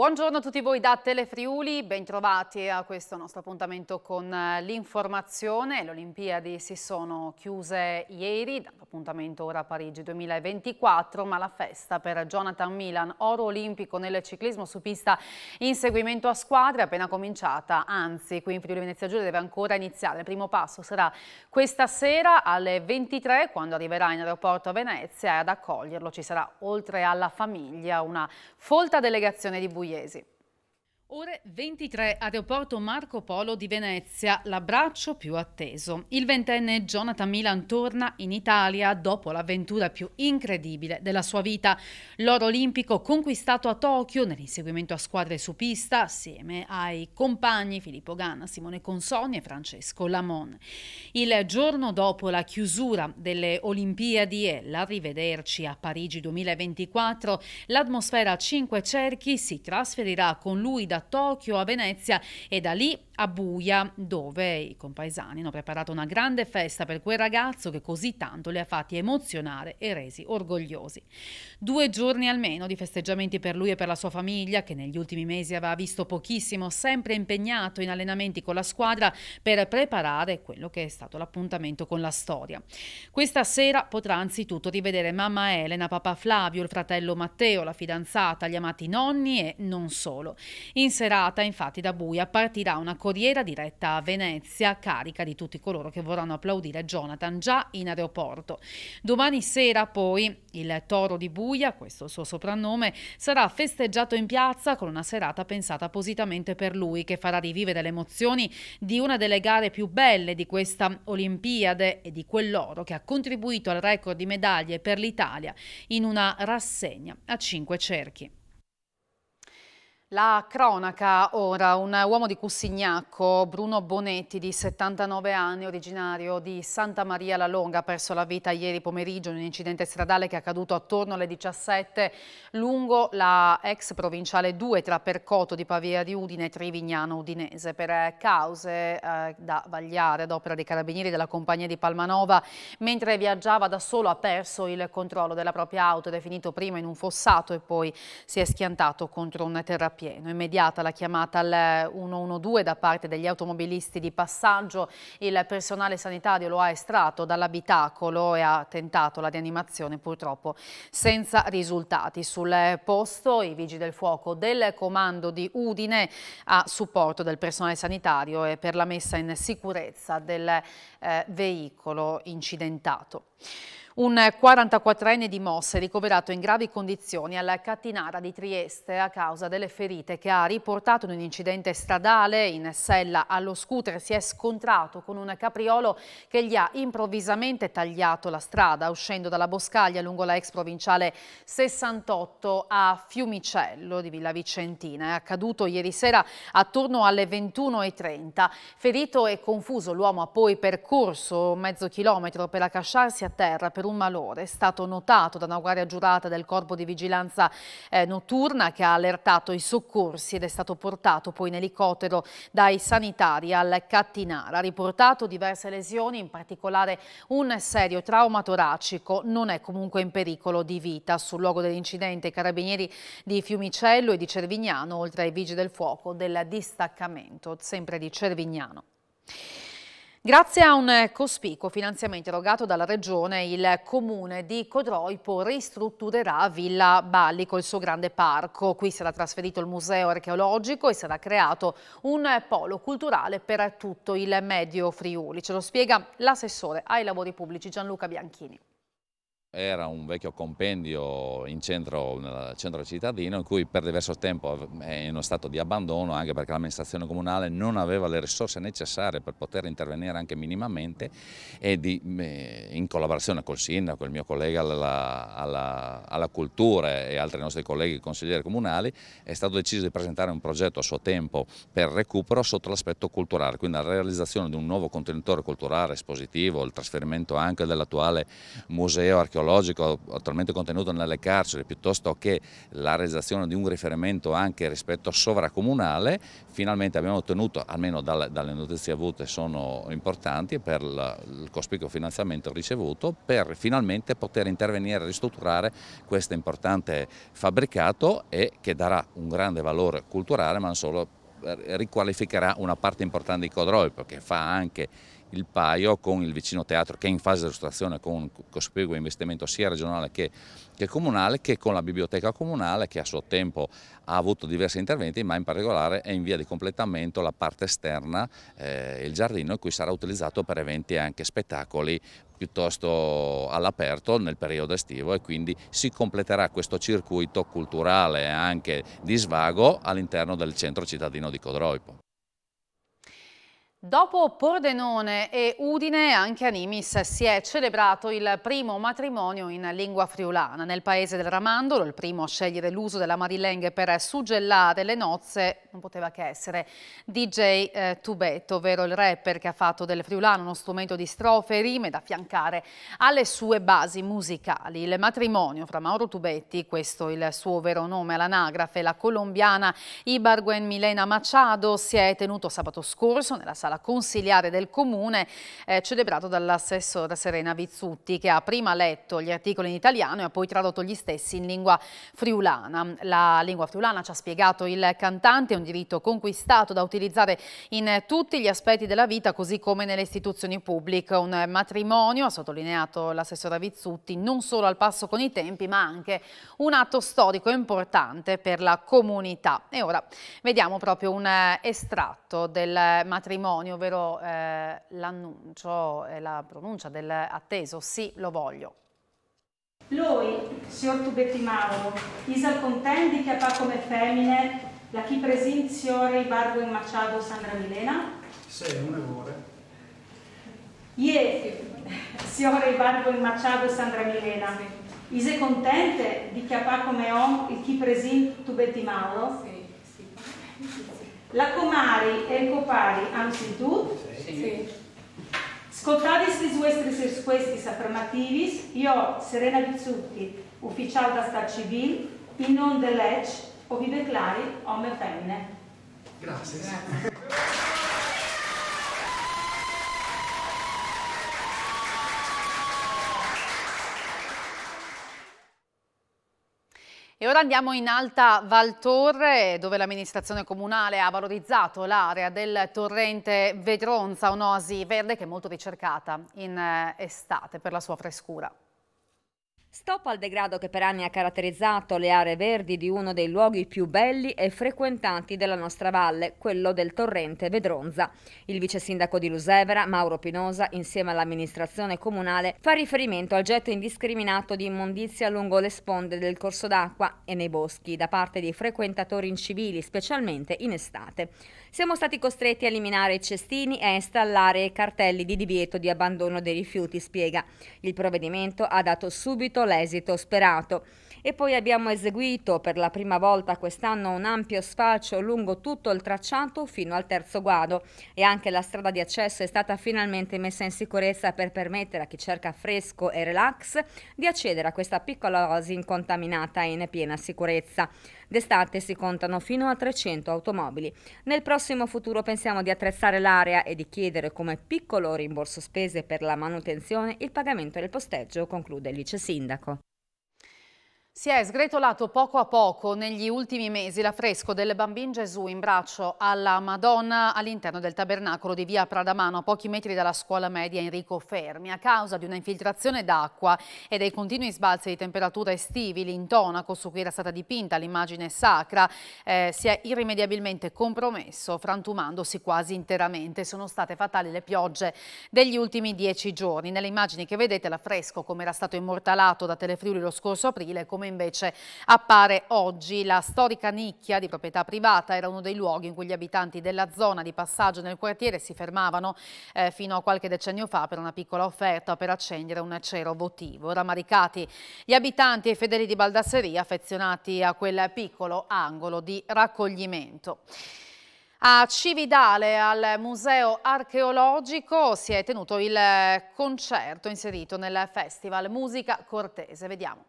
Buongiorno a tutti voi da Telefriuli, bentrovati a questo nostro appuntamento con eh, l'informazione. Le Olimpiadi si sono chiuse ieri, appuntamento ora a Parigi 2024, ma la festa per Jonathan Milan, oro olimpico nel ciclismo su pista in seguimento a squadre, è appena cominciata, anzi qui in Friuli Venezia Giulia deve ancora iniziare. Il primo passo sarà questa sera alle 23 quando arriverà in aeroporto a Venezia e ad accoglierlo ci sarà, oltre alla famiglia, una folta delegazione di Bugliano jēzi. Ore 23, aeroporto Marco Polo di Venezia, l'abbraccio più atteso. Il ventenne Jonathan Milan torna in Italia dopo l'avventura più incredibile della sua vita. L'oro olimpico conquistato a Tokyo nell'inseguimento a squadre su pista assieme ai compagni Filippo Ganna, Simone Consoni e Francesco Lamon. Il giorno dopo la chiusura delle Olimpiadi e l'arrivederci a Parigi 2024, l'atmosfera a cinque cerchi si trasferirà con lui da Tokyo a Venezia e da lì a Buia, dove i compaesani hanno preparato una grande festa per quel ragazzo che così tanto li ha fatti emozionare e resi orgogliosi. Due giorni almeno di festeggiamenti per lui e per la sua famiglia, che negli ultimi mesi aveva visto pochissimo, sempre impegnato in allenamenti con la squadra per preparare quello che è stato l'appuntamento con la storia. Questa sera potrà anzitutto rivedere mamma Elena, papà Flavio, il fratello Matteo, la fidanzata, gli amati nonni e non solo. In in serata, infatti, da Buia partirà una corriera diretta a Venezia carica di tutti coloro che vorranno applaudire Jonathan già in aeroporto. Domani sera, poi, il Toro di Buia, questo suo soprannome, sarà festeggiato in piazza con una serata pensata appositamente per lui che farà rivivere le emozioni di una delle gare più belle di questa Olimpiade e di quell'oro che ha contribuito al record di medaglie per l'Italia in una rassegna a cinque cerchi. La cronaca ora, un uomo di Cussignacco, Bruno Bonetti di 79 anni, originario di Santa Maria la Longa, ha perso la vita ieri pomeriggio in un incidente stradale che è accaduto attorno alle 17 lungo la ex provinciale 2 tra Percoto di Pavia di Udine e Trivignano Udinese per eh, cause eh, da vagliare ad opera dei carabinieri della compagnia di Palmanova. Mentre viaggiava da solo ha perso il controllo della propria auto ed è finito prima in un fossato e poi si è schiantato contro un terrapiano pieno. Immediata la chiamata al 112 da parte degli automobilisti di passaggio. Il personale sanitario lo ha estratto dall'abitacolo e ha tentato la rianimazione purtroppo senza risultati. Sul posto i vigili del fuoco del comando di Udine a supporto del personale sanitario e per la messa in sicurezza del eh, veicolo incidentato. Un 44enne di Mosse ricoverato in gravi condizioni alla Cattinara di Trieste a causa delle ferite che ha riportato in un incidente stradale in sella allo scooter si è scontrato con un capriolo che gli ha improvvisamente tagliato la strada uscendo dalla boscaglia lungo la ex provinciale 68 a Fiumicello di Villa Vicentina. È accaduto ieri sera attorno alle 21.30. Ferito e confuso l'uomo ha poi percorso mezzo chilometro per accasciarsi a a terra per un malore è stato notato da una guardia giurata del Corpo di Vigilanza eh, Notturna che ha allertato i soccorsi ed è stato portato poi in elicottero dai sanitari al Cattinara. Ha riportato diverse lesioni, in particolare un serio trauma toracico, non è comunque in pericolo di vita. Sul luogo dell'incidente i carabinieri di Fiumicello e di Cervignano, oltre ai vigili del fuoco del distaccamento, sempre di Cervignano. Grazie a un cospicuo finanziamento erogato dalla Regione, il comune di Codroipo ristrutturerà Villa Balli col suo grande parco. Qui sarà trasferito il museo archeologico e sarà creato un polo culturale per tutto il medio Friuli. Ce lo spiega l'assessore ai lavori pubblici Gianluca Bianchini. Era un vecchio compendio in centro, nel centro cittadino in cui per diverso tempo è in uno stato di abbandono anche perché l'amministrazione comunale non aveva le risorse necessarie per poter intervenire anche minimamente e di, in collaborazione col sindaco, il mio collega alla, alla, alla cultura e altri nostri colleghi consiglieri comunali è stato deciso di presentare un progetto a suo tempo per recupero sotto l'aspetto culturale, quindi la realizzazione di un nuovo contenitore culturale espositivo, il trasferimento anche dell'attuale museo archeologico mitologico attualmente contenuto nelle carceri piuttosto che la realizzazione di un riferimento anche rispetto sovracomunale, finalmente abbiamo ottenuto, almeno dalle notizie avute sono importanti per il cospicuo finanziamento ricevuto, per finalmente poter intervenire e ristrutturare questo importante fabbricato e che darà un grande valore culturale ma non solo eh, riqualificherà una parte importante di Codroi perché fa anche il paio con il vicino teatro che è in fase di registrazione con un cospicuo investimento sia regionale che, che, comunale che con la biblioteca comunale che a suo tempo ha avuto diversi interventi ma in particolare è in via di completamento la parte esterna, eh, il giardino in cui sarà utilizzato per eventi e anche spettacoli piuttosto all'aperto nel periodo estivo e quindi si completerà questo circuito culturale e anche di svago all'interno del centro cittadino di Codroipo. Dopo Pordenone e Udine, anche a Nimis si è celebrato il primo matrimonio in lingua friulana. Nel paese del Ramandolo, il primo a scegliere l'uso della Marilengue per suggellare le nozze, non poteva che essere DJ eh, Tubetto, ovvero il rapper che ha fatto del friulano uno strumento di strofe e rime da affiancare alle sue basi musicali. Il matrimonio fra Mauro Tubetti, questo il suo vero nome all'anagrafe, e la colombiana Ibarguen Milena Machado, si è tenuto sabato scorso nella sala la consigliare del Comune, eh, celebrato dall'assessora Serena Vizzutti, che ha prima letto gli articoli in italiano e ha poi tradotto gli stessi in lingua friulana. La lingua friulana, ci ha spiegato il cantante, è un diritto conquistato da utilizzare in tutti gli aspetti della vita, così come nelle istituzioni pubbliche. Un matrimonio, ha sottolineato l'assessora Vizzutti, non solo al passo con i tempi, ma anche un atto storico importante per la comunità. E ora vediamo proprio un eh, estratto del matrimonio testimoni, ovvero eh, l'annuncio e la pronuncia dell'atteso sì, lo voglio. Lui, signor Tubetti Mauro, isal contendi che fa come femmine la chi presenziore barbo in Machado Sandra Milena? Sì, un evore. Ie, signore barbo in Machado Sandra Milena, ise contente di chi fa come on il chi present Tubettimao? Sì, sì. La Comari e il Copari, anzi tu? Sì. sì. Ascoltate questi vostri questi affermativi, io, Serena Bizzutti, ufficiale da Star Civil, in on the o vi declari, uomo e femmine. Grazie. Grazie. E ora andiamo in Alta Valtorre, dove l'amministrazione comunale ha valorizzato l'area del torrente Vedronza, un'osi verde che è molto ricercata in eh, estate per la sua frescura. Stop al degrado che per anni ha caratterizzato le aree verdi di uno dei luoghi più belli e frequentati della nostra valle, quello del torrente Vedronza. Il vice sindaco di Lusevera, Mauro Pinosa, insieme all'amministrazione comunale, fa riferimento al getto indiscriminato di immondizia lungo le sponde del corso d'acqua e nei boschi da parte di frequentatori incivili, specialmente in estate. Siamo stati costretti a eliminare i cestini e a installare i cartelli di divieto di abbandono dei rifiuti, spiega. Il provvedimento ha dato subito l'esito sperato. E poi abbiamo eseguito per la prima volta quest'anno un ampio sfalcio lungo tutto il tracciato fino al terzo guado e anche la strada di accesso è stata finalmente messa in sicurezza per permettere a chi cerca fresco e relax di accedere a questa piccola oasi incontaminata in piena sicurezza. D'estate si contano fino a 300 automobili. Nel prossimo futuro pensiamo di attrezzare l'area e di chiedere come piccolo rimborso spese per la manutenzione il pagamento del posteggio, conclude il vice sindaco. Si è sgretolato poco a poco negli ultimi mesi l'affresco del bambino Gesù in braccio alla Madonna all'interno del tabernacolo di via Pradamano a pochi metri dalla scuola media Enrico Fermi. A causa di una infiltrazione d'acqua e dei continui sbalzi di temperatura estivi, l'intonaco su cui era stata dipinta l'immagine sacra eh, si è irrimediabilmente compromesso, frantumandosi quasi interamente. Sono state fatali le piogge degli ultimi dieci giorni. Nelle immagini che vedete l'affresco, come era stato immortalato da Telefriuli lo scorso aprile, come invece appare oggi. La storica nicchia di proprietà privata era uno dei luoghi in cui gli abitanti della zona di passaggio nel quartiere si fermavano eh, fino a qualche decennio fa per una piccola offerta per accendere un cero votivo. Ramaricati gli abitanti e i fedeli di Baldasseria affezionati a quel piccolo angolo di raccoglimento. A Cividale, al Museo Archeologico, si è tenuto il concerto inserito nel Festival Musica Cortese. Vediamo.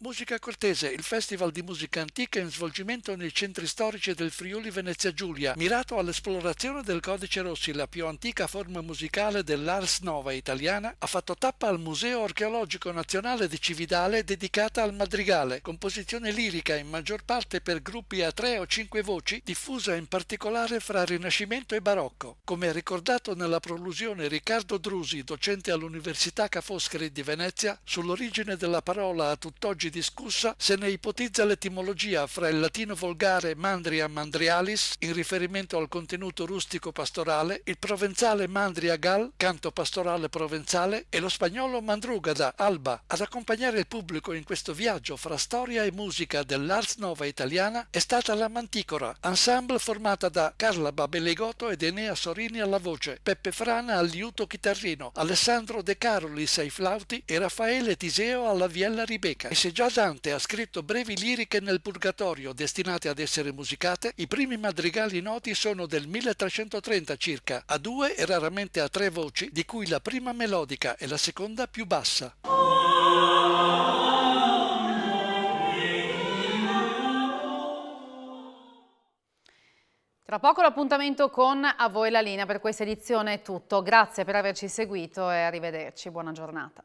Musica Cortese, il festival di musica antica in svolgimento nei centri storici del Friuli Venezia Giulia, mirato all'esplorazione del Codice Rossi, la più antica forma musicale dell'Ars Nova italiana, ha fatto tappa al Museo Archeologico Nazionale di Cividale dedicata al madrigale, composizione lirica in maggior parte per gruppi a tre o cinque voci, diffusa in particolare fra Rinascimento e Barocco. Come ha ricordato nella prolusione Riccardo Drusi, docente all'Università Ca' Foscari di Venezia, sull'origine della parola a tutt'oggi oggi discussa se ne ipotizza l'etimologia fra il latino volgare mandria mandrialis in riferimento al contenuto rustico pastorale, il provenzale mandria gal, canto pastorale provenzale, e lo spagnolo mandrugada alba. Ad accompagnare il pubblico in questo viaggio fra storia e musica dell'Ars Nova italiana è stata la Manticora, ensemble formata da Carla Babelegoto ed Enea Sorini alla voce, Peppe Frana al liuto chitarrino, Alessandro De Carolis ai flauti e Raffaele Tiseo alla viella ribeca. E se già Dante ha scritto brevi liriche nel Purgatorio destinate ad essere musicate, i primi madrigali noti sono del 1330 circa, a due e raramente a tre voci, di cui la prima melodica e la seconda più bassa. Tra poco l'appuntamento con A voi la linea per questa edizione è tutto. Grazie per averci seguito e arrivederci. Buona giornata.